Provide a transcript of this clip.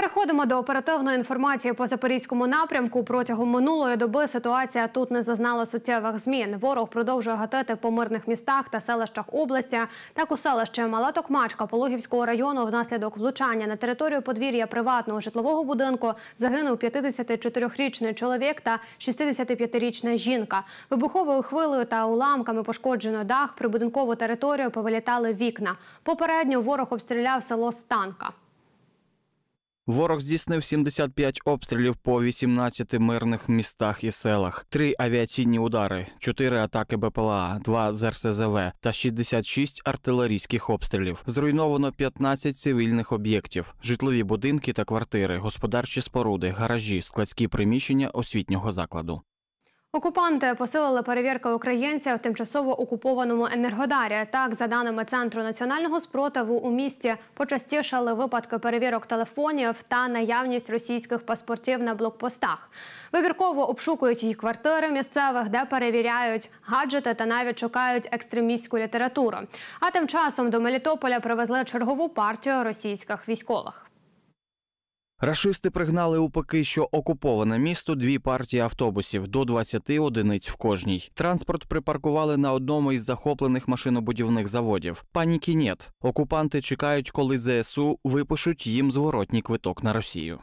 Переходимо до оперативної інформації по запорізькому напрямку. Протягом минулої доби ситуація тут не зазнала суттєвих змін. Ворог продовжує гатити по мирних містах та селищах області. Так у селищі Мала Токмачка Пологівського району внаслідок влучання на територію подвір'я приватного житлового будинку загинув 54-річний чоловік та 65-річна жінка. Вибуховою хвилею та уламками пошкоджено дах прибудинкову територію повилітали вікна. Попередньо ворог обстріляв село Станка. Ворог здійснив 75 обстрілів по 18 мирних містах і селах, три авіаційні удари, чотири атаки БПЛА, два з РСЗВ та 66 артилерійських обстрілів. Зруйновано 15 цивільних об'єктів: житлові будинки та квартири, господарчі споруди, гаражі, складські приміщення освітнього закладу. Окупанти посилили перевірки українця в тимчасово окупованому енергодарі. Так, за даними центру національного спротиву, у місті почастішали випадки перевірок телефонів та наявність російських паспортів на блокпостах. Вибірково обшукують їх квартири місцевих, де перевіряють гаджети та навіть шукають екстремістську літературу. А тим часом до Мелітополя привезли чергову партію російських військових. Рашисти пригнали у поки що окуповане місто, дві партії автобусів до 20 одиниць в кожній. Транспорт припаркували на одному із захоплених машинобудівних заводів. Паніки нет. окупанти чекають, коли ЗСУ випишуть їм зворотній квиток на Росію.